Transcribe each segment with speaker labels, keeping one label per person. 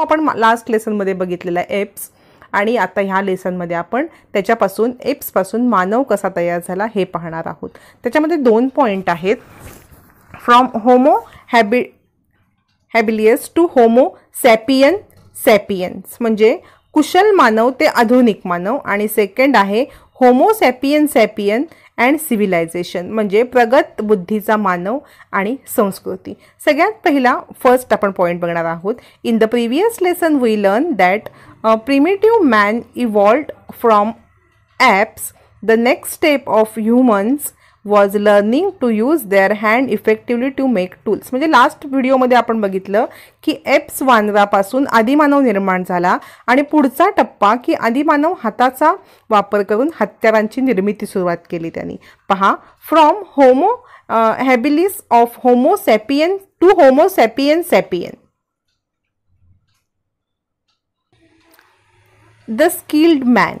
Speaker 1: आपण लास्ट लेसनमध्ये बघितलेला एप्स आणि आता ह्या लेसनमध्ये आपण त्याच्यापासून एप्सपासून मानव कसा तयार झाला हे पाहणार आहोत त्याच्यामध्ये दोन पॉईंट आहेत from Homo habi habilis to Homo sapien sapiens म्हणजे कुशल मानव ते आधुनिक मानव आणि सेकंड आहे होमोसॅपियन सॅपियन अँड सिव्हिलायझेशन म्हणजे प्रगत बुद्धीचा मानव आणि संस्कृती सगळ्यात पहिला फर्स्ट आपण पॉईंट बघणार आहोत in the previous lesson we learn that primitive man evolved from apes the next step of humans was learning to use their hand effectively to make tools म्हणजे लास्ट व्हिडिओमध्ये आपण बघितलं की एप्स वानरापासून आदिमानव निर्माण झाला आणि पुढचा टप्पा की आदिमानव हाताचा वापर करून हत्यारांची निर्मिती सुरुवात केली त्यांनी पहा from Homo habilis of Homo sapien to Homo sapien sapien the skilled man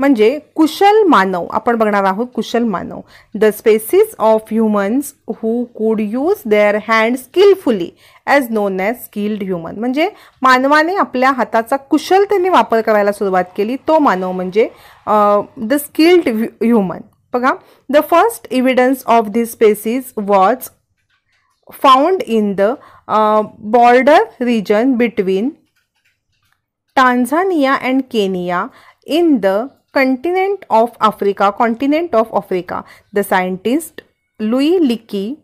Speaker 1: म्हणजे कुशल मानव आपण बघणार आहोत कुशल मानव the species of humans who could use their hand skilfully as known as skilled human म्हणजे मानवाने आपल्या हाताचा कुशलतेने वापर करायला सुरुवात केली तो मानव म्हणजे द स्किल्ड ह्युमन बघा the first evidence of the species was found in the border region between Tanzania and Kenya in the continent of Africa, continent of Africa. The scientist Louis Leakey,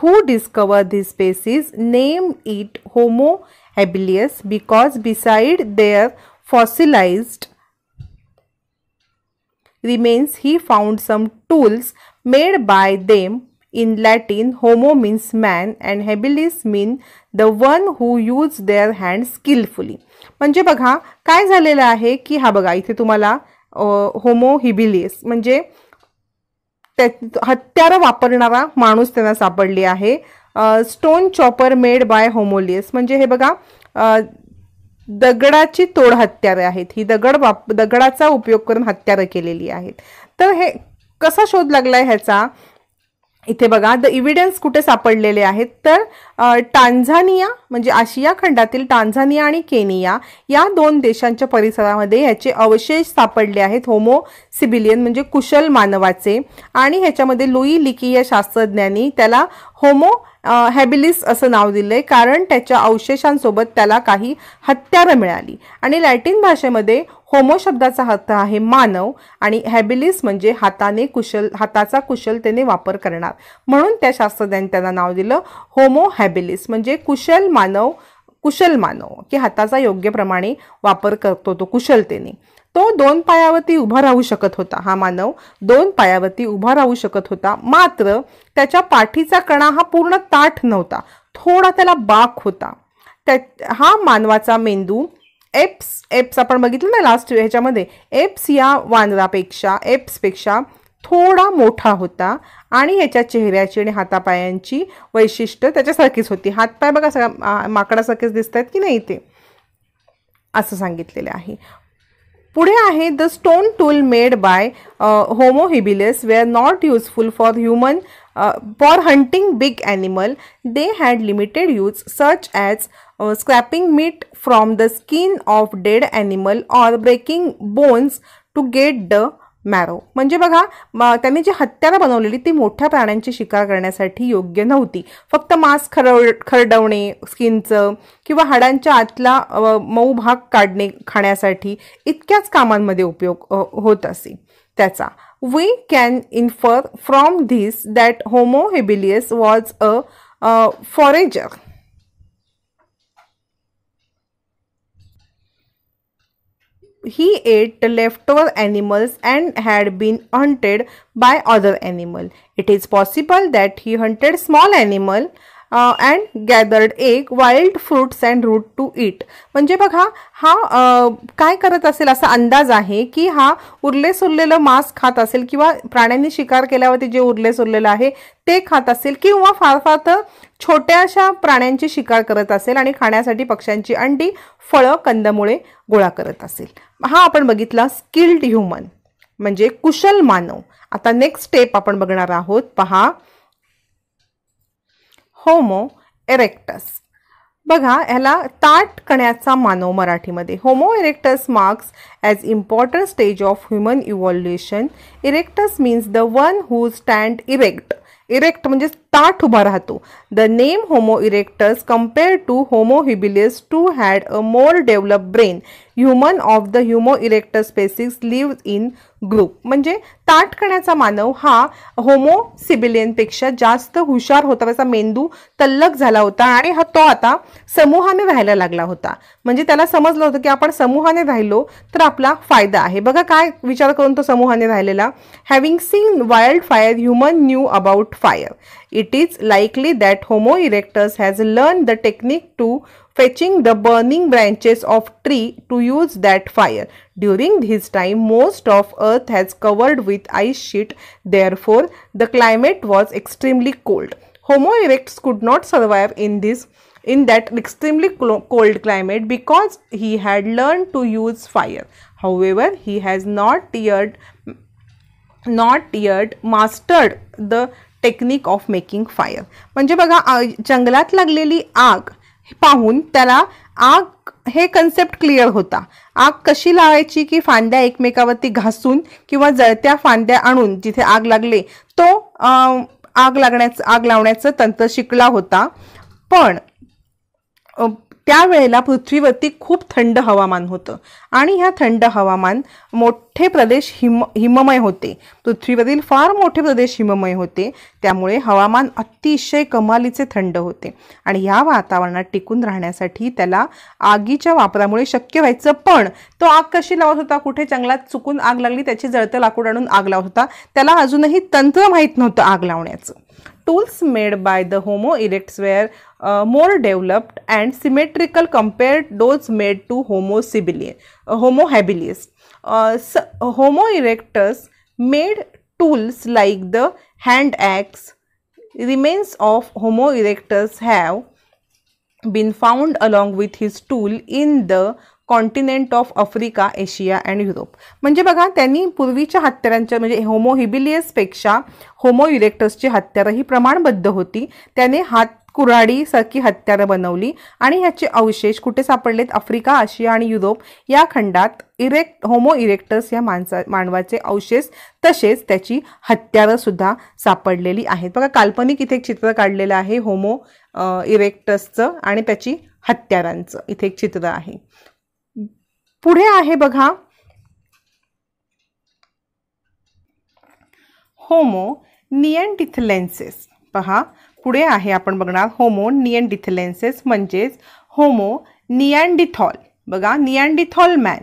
Speaker 1: who discovered this species, named it Homo habilis because beside their fossilized remains he found some tools made by them in Latin homo means man and habilis means the one who use their hand skillfully म्हणजे बघा काय झालेलं आहे की हा बघा इथे homo हिबिलियस म्हणजे त्या हत्यारं वापरणारा माणूस त्यांना सापडली आहे स्टोन चॉपर मेड बाय होमोलियस म्हणजे हे बघा दगडाची तोड हत्यारे आहेत ही दगड वाप दगडाचा उपयोग करून हत्यारं केलेली आहेत तर हे कसा शोध लागला आहे ह्याचा इथे बघा द इव्हिडन्स कुठे सापडलेले आहेत तर टांझानिया म्हणजे आशिया खंडातील टांझानिया आणि केनिया या दोन देशांच्या परिसरामध्ये ह्याचे अवशेष सापडले आहेत होमो सिबिलियन म्हणजे कुशल मानवाचे आणि ह्याच्यामध्ये लुई लिकी या शास्त्रज्ञांनी त्याला होमो हॅबिलिस असं नाव दिलं आहे कारण त्याच्या अवशेषांसोबत त्याला काही हत्यारं मिळाली आणि लॅटिन भाषेमध्ये होमो शब्दाचा अर्थ आहे मानव आणि हॅबिलिस म्हणजे हाताने कुशल हाताचा कुशलतेने वापर करणार म्हणून त्या शास्त्रज्ञांनी त्यांना नाव दिलं होमो हॅबिलिस म्हणजे कुशल मानव कुशल मानव की हाताचा योग्य प्रमाणे वापर करतो तो कुशलतेने तो दोन पायावरती उभा राहू शकत होता हा मानव दोन पायावरती उभा राहू शकत होता मात्र त्याच्या पाठीचा कणा हा पूर्ण ताठ नव्हता थोडा त्याला बाक होता त्या हा मानवाचा मेंदू एप्स एप्स आपण बघितलं ना लास्ट ह्याच्यामध्ये एप्स या वानरापेक्षा एप्सपेक्षा थोडा मोठा होता आणि याच्या चेहऱ्याची आणि हातापायांची वैशिष्ट्य त्याच्यासारखीच होती हातपाय बघा सगळ्या माकडासारखेच दिसत आहेत की नाही ते असं सांगितलेले आहे पुढे आहे the stone tool made by we are not useful for human for hunting big animal they had limited use use as scraping meat from the skin of dead of or breaking bones to get the marrow म्हणजे बघा त्यांनी जी हत्यारं बनवलेली ती मोठ्या प्राण्यांची शिकार करण्यासाठी योग्य नव्हती फक्त मास्क खरव खरडवणे स्किनचं किंवा हाडांच्या आतला मऊ भाग काढणे खाण्यासाठी इतक्याच कामांमध्ये उपयोग होत असे त्याचा we can infer from this that Homo habilis was a uh, forager. He ate leftover animals and had been hunted by other animal. It is possible that he hunted small animal and gathered एक wild fruits and root to eat म्हणजे बघा हा काय करत असेल असा अंदाज आहे की हा उरले सुरलेलं मांस खात असेल किंवा प्राण्यांनी शिकार केल्यावरती जे उरले सुरलेलं आहे ते खात असेल किंवा फार फार तर छोट्याशा प्राण्यांची शिकार करत असेल आणि खाण्यासाठी पक्ष्यांची अंडी फळं कंदमुळे गोळा करत असेल हा आपण बघितला स्किल्ड ह्युमन म्हणजे कुशल मानव आता नेक्स्ट स्टेप आपण बघणार आहोत पहा होमो एरेक्टस बघा ह्याला ताट कण्याचा मानव मराठीमध्ये Homo erectus marks as important stage of human evolution erectus means the one who stand erect erect म्हणजे ताठ उभा राहतो the name Homo erectus compare to Homo habilis to had a more develop brain human of the Homo erectus species live in group म्हणजे करण्याचा मानव हा homo सिबिलियनपेक्षा जास्त हुशार होता त्याचा मेंदू तल्लक झाला होता आणि हा तो आता समूहाने राहायला लागला होता म्हणजे त्याला समजलं होतं की आपण समूहाने राहिलो तर आपला फायदा आहे बघा काय विचार करून तो समूहाने राहिलेला having seen wild fire human knew about fire It is likely that Homo erectus has learned the technique to fetching the burning branches of tree to use that fire. During his time, most of earth has covered with ice sheet. Therefore, the climate was extremely cold. Homo erectus could not survive in this in that extremely cold climate because he had learned to use fire. However, he has not yet not yet mastered the technique of making fire म्हणजे बघा जंगलात लागलेली आग पाहून त्याला आग हे concept clear होता आग कशी लावायची की फांद्या एकमेकावरती घासून किंवा जळत्या फांद्या आणून जिथे आग लागले तो आग लागण्याचं आग लावण्याचं तंत्र शिकला होता पण त्यावेळेला पृथ्वीवरती खूप थंड हवामान होतं आणि ह्या थंड हवामान मोठे प्रदेश हिम हिममय होते पृथ्वीवरील फार मोठे प्रदेश हिममय होते त्यामुळे हवामान अतिशय कमालीचे थंड होते आणि ह्या वातावरणात टिकून राहण्यासाठी त्याला आगीच्या वापरामुळे शक्य व्हायचं पण तो आग कशी लावत होता कुठे जंगलात चुकून आग लागली त्याची जळतं लाकूड आणून आग लावत होता त्याला अजूनही तंत्र माहीत नव्हतं आग लावण्याचं tools made by the Homo erectus more developed and symmetrical those made to Homo habilis Homo habilis स erectus made tools like the hand axe remains of Homo erectus have been found along with his tool in the continent of Africa Asia and Europe म्हणजे बघा त्यांनी पूर्वीच्या हत्यारांच्या म्हणजे होमोहिबिलियसपेक्षा इरेक्टसची हत्यारं ही प्रमाणबद्ध होती त्याने हात कुराडी सारखी हत्यारं बनवली आणि ह्याचे अवशेष कुठे सापडलेत आफ्रिका आशिया आणि युरोप या खंडात इरेक्ट होमो इरेक्टस या माणसा मानवाचे अवशेष तसेच त्याची सुद्धा सापडलेली आहेत बघा काल्पनिक इथे एक चित्र काढलेलं आहे होमो इरेक्टसचं आणि त्याची हत्यारांचं इथे एक चित्र आहे पुढे आहे बघा होमो नियन टिथलेन्सेस पहा पुढे आहे आपण बघणार होमो नियनडिथलेन्सेस म्हणजेच होमो नियांडिथॉल बघा नियांडिथॉल मॅन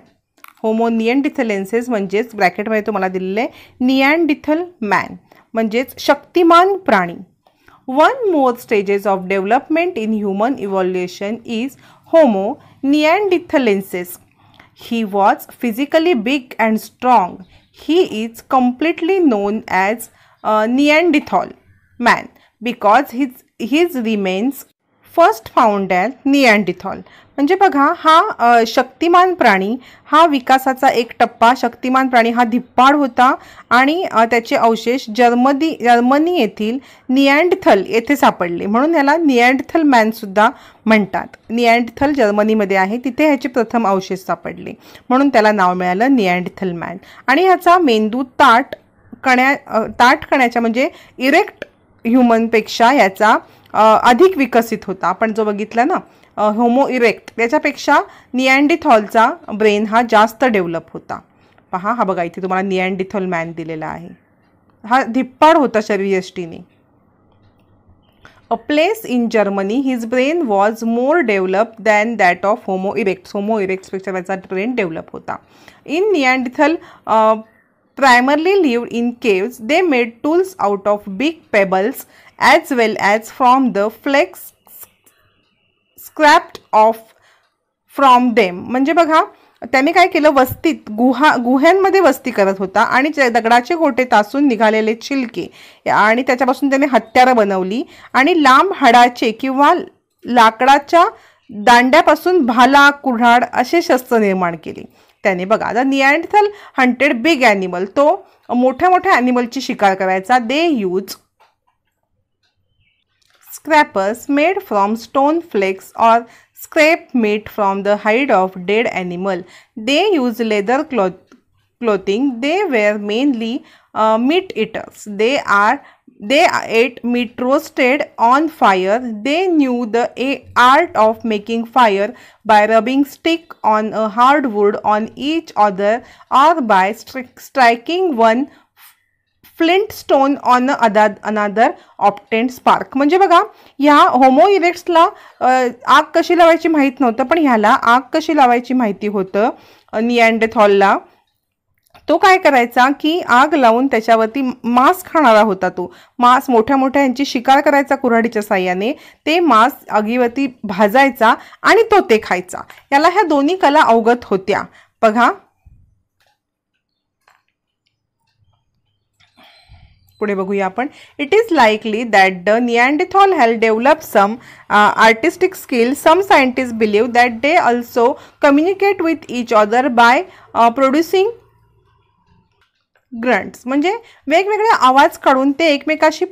Speaker 1: होमो नियनडिथलेन्सेस म्हणजेच ब्रॅकेटमध्ये तुम्हाला दिलेले नियांडिथल मॅन म्हणजेच शक्तिमान प्राणी one more stages of development in human evolution is Homo neanderthalensis he was physically big and strong he is completely known as Neanderthal man because his his remains first found at Neanderthal म्हणजे बघा हा शक्तिमान प्राणी हा विकासाचा एक टप्पा शक्तिमान प्राणी हा धिप्पाड होता आणि त्याचे अवशेष जर्मनी जर्मनी येथील नियँडथल येथे सापडले म्हणून ह्याला नियँडथल मॅनसुद्धा म्हणतात नियँडथल जर्मनीमध्ये आहे तिथे ह्याचे प्रथम अवशेष सापडले म्हणून त्याला नाव मिळालं नियँडथल मॅन आणि ह्याचा मेंदू ताट कण्या ताट कण्याच्या म्हणजे इरेक्ट ह्युमनपेक्षा याचा अधिक विकसित होता आपण जो बघितला ना होमो इरेक्ट त्याच्यापेक्षा नियँडिथॉलचा ब्रेन हा जास्त डेव्हलप होता पहा हा बघा इथे तुम्हाला नियँडिथॉल मॅन दिलेला आहे हा धिप्पाड होता यष्टीने a place in Germany his brain was more develop than that of Homo erectus Homo इरेक्ट्सपेक्षा त्याचा ब्रेन डेव्हलप होता in Neanderthal primarily lived in caves. They made tools out of big pebbles as well as from the flakes scraped off from them म्हणजे बघा त्याने काय केलं वस्तीत गुहा गुह्यांमध्ये वस्ती करत होता आणि दगडाचे गोटे तासून निघालेले छिलके आणि त्याच्यापासून त्याने हत्यारं बनवली आणि लांब हाडाचे किंवा लाकडाच्या दांड्यापासून भाला कुऱ्हाड असे शस्त्र निर्माण केले त्याने बघा आता नियांडथल हंटेड बिग ॲनिमल तो मोठ्या मोठ्या ॲनिमलची शिकार करायचा they use scrapers made from stone flakes or scrap made from the hide of dead animal they use leather cloth clothing they were mainly meat eaters they are They ate meat roasted on fire. They knew the art of making fire by rubbing stick on a hardwood on each other or by stri striking one flint stone on another another spark. Spark म्हणजे बघा Homo homo इरेक्ट्सला आग कशी लावायची माहित नव्हतं पण ह्याला आग कशी लावायची माहिती होतं नियँडेथॉलला तो काय करायचा की आग लावून त्याच्यावरती मांस खाणारा होता तो मांस मोठ्या मोठ्या यांची शिकार करायचा कुऱ्हाडीच्या साह्याने ते मांस आगीवरती भाजायचा आणि तो ते खायचा याला ह्या दोन्ही कला अवगत होत्या बघा पुढे बघूया आपण it is likely that the Neanderthal had develop some artistic skill some scientist believe that they also communicate with each other by producing grunts म्हणजे वेगवेगळे आवाज काढून ते एकमेकाशी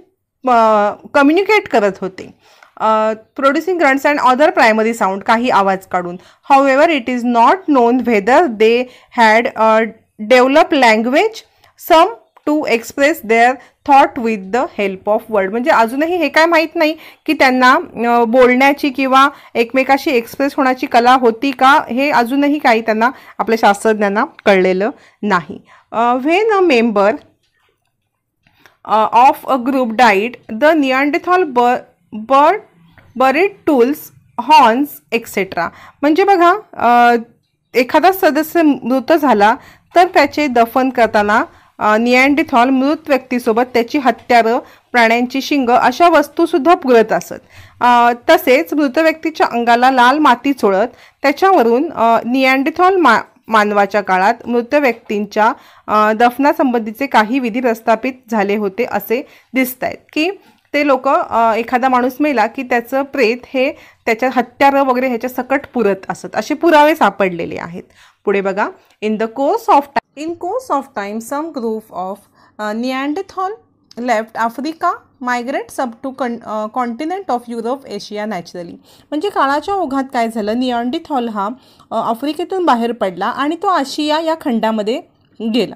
Speaker 1: कम्युनिकेट करत होते producing grunts and other primary sound काही आवाज काढून however it is not known whether they had develop language some to express their thought with the help of word म्हणजे अजूनही हे काय माहीत नाही की त्यांना बोलण्याची किंवा एकमेकाशी एक्सप्रेस होण्याची कला होती का हे अजूनही काही त्यांना आपल्या शास्त्रज्ञांना कळलेलं नाही when a member of a group died the Neanderthal ब bird buried tools horns etcetera म्हणजे बघा एखादा सदस्य मृत झाला तर त्याचे दफन करताना नियँडिथॉल मृत व्यक्तीसोबत त्याची हत्यारं प्राण्यांची शिंग अशा वस्तूसुद्धा पुरत असत तसेच मृत व्यक्तीच्या अंगाला लाल माती चोळत त्याच्यावरून नियँडिथॉल मा मानवाच्या काळात मृत व्यक्तींच्या दफनासंबंधीचे काही विधी प्रस्थापित झाले होते असे दिसत आहेत की ते लोक एखादा माणूस मेला की त्याचं प्रेत हे त्याच्या हत्यारं वगैरे ह्याच्या सकट पुरत असत असे पुरावे सापडलेले आहेत पुढे बघा in the course of in course of time some group of uh, left Africa migrate up to कं continent of Europe Asia naturally म्हणजे काळाच्या ओघात काय झालं निऑन्डिथॉल हा uh, आफ्रिकेतून बाहेर पडला आणि तो आशिया या खंडामध्ये गेला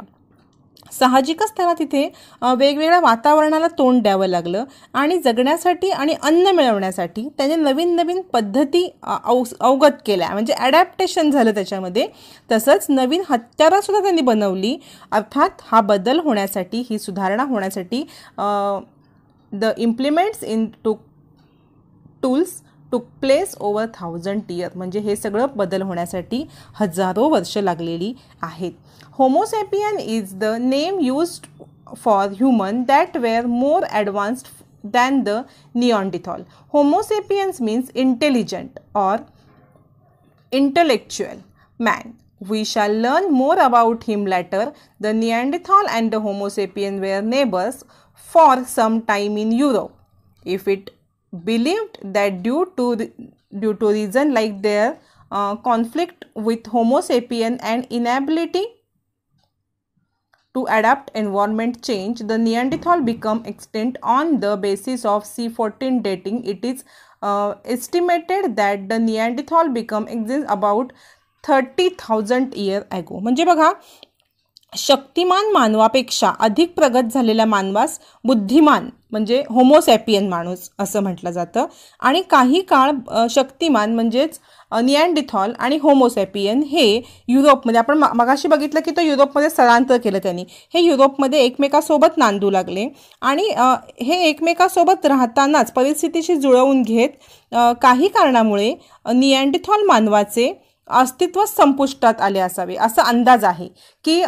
Speaker 1: साहजिकच त्याला तिथे वेगवेगळ्या वातावरणाला तोंड द्यावं लागलं आणि जगण्यासाठी आणि अन्न मिळवण्यासाठी त्याने नवीन नवीन पद्धती अव अवगत केल्या म्हणजे ॲडॅप्टेशन झालं त्याच्यामध्ये तसंच नवीन हत्यारंसुद्धा त्यांनी बनवली अर्थात हा बदल होण्यासाठी ही सुधारणा होण्यासाठी the implements in to tools took place over thousand year म्हणजे हे सगळं बदल होण्यासाठी हजारो वर्ष लागलेली आहेत Homo sapien is the name used for human that were more advanced than the Homo Homo sapiens means intelligent or intellectual man. We shall learn more about him later. The Neanderthal and the Homo sapien were neighbors for some time in Europe. If it believed that due to the, due to reason like their uh, conflict with homo sapien and inability to adapt environment change the neanderthal become extinct on the basis of c14 dating it is uh, estimated that the neanderthal become exists about thirty thousand thousand ago. Ago म्हणजे बघा शक्तिमान मानवापेक्षा अधिक प्रगत झालेल्या मानवास बुद्धिमान म्हणजे Homo sapien माणूस असं म्हटलं जातं आणि काही काळ शक्तिमान म्हणजेच नियँडिथॉल आणि होमोसॅपियन हे युरोपमध्ये आपण मा मगाशी बघितलं की तो युरोपमध्ये स्थलांतर केलं त्यांनी हे युरोपमध्ये एकमेकासोबत नांदू लागले आणि हे एकमेकासोबत राहतानाच परिस्थितीशी जुळवून घेत काही कारणामुळे नियँडिथॉल मानवाचे अस्तित्व संपुष्टात आले असावे असा अंदाज आहे की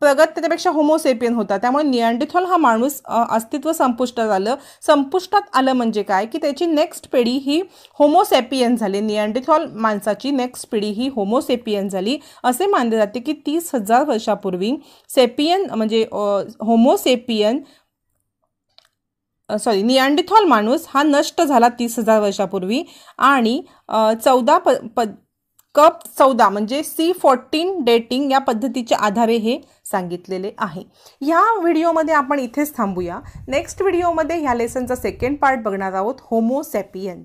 Speaker 1: प्रगत त्याच्यापेक्षा होमोसेपियन होता त्यामुळे नियांडिथॉल हा माणूस अस्तित्व संपुष्टात आलं संपुष्टात आलं म्हणजे काय की त्याची नेक्स्ट पिढी ही होमोसेपियन झाली नियांडिथॉल माणसाची नेक्स्ट पिढी ही होमोसेपियन झाली असे मानले जाते की तीस हजार वर्षापूर्वी सेपियन म्हणजे होमोसेपियन सॉरी नियांडिथॉल माणूस हा नष्ट झाला तीस हजार वर्षापूर्वी आणि चौदा प प कप चौदा म्हणजे सी फोर्टीन डेटिंग या पद्धतीच्या आधारे हे सांगितलेले आहे ह्या व्हिडिओमध्ये आपण इथेच थांबूया नेक्स्ट व्हिडिओमध्ये ह्या लेसनचा सेकंड पार्ट बघणार आहोत होमोसॅपियन